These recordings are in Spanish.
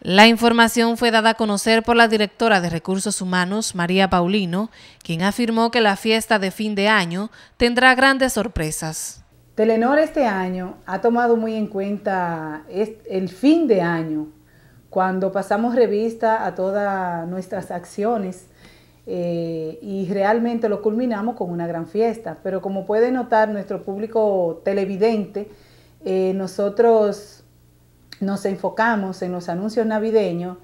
La información fue dada a conocer por la directora de Recursos Humanos, María Paulino, quien afirmó que la fiesta de fin de año tendrá grandes sorpresas. Telenor este año ha tomado muy en cuenta el fin de año, cuando pasamos revista a todas nuestras acciones eh, y realmente lo culminamos con una gran fiesta. Pero como puede notar nuestro público televidente, eh, nosotros nos enfocamos en los anuncios navideños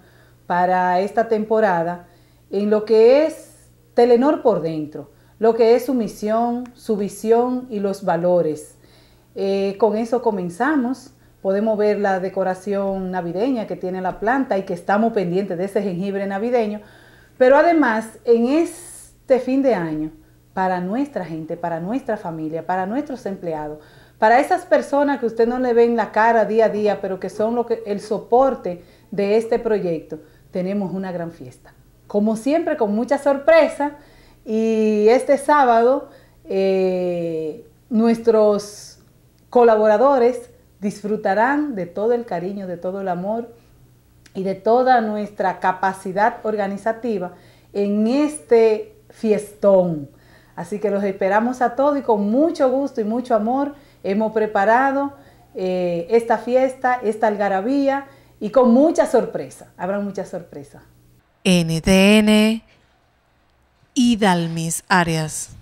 para esta temporada, en lo que es Telenor por dentro, lo que es su misión, su visión y los valores. Eh, con eso comenzamos. Podemos ver la decoración navideña que tiene la planta y que estamos pendientes de ese jengibre navideño. Pero además, en este fin de año, para nuestra gente, para nuestra familia, para nuestros empleados, para esas personas que usted no le ven la cara día a día, pero que son lo que, el soporte de este proyecto, tenemos una gran fiesta. Como siempre, con mucha sorpresa. Y este sábado, eh, nuestros colaboradores disfrutarán de todo el cariño, de todo el amor y de toda nuestra capacidad organizativa en este fiestón. Así que los esperamos a todos y con mucho gusto y mucho amor Hemos preparado eh, esta fiesta, esta algarabía y con mucha sorpresa. Habrá mucha sorpresa. NTN y Dalmis Arias.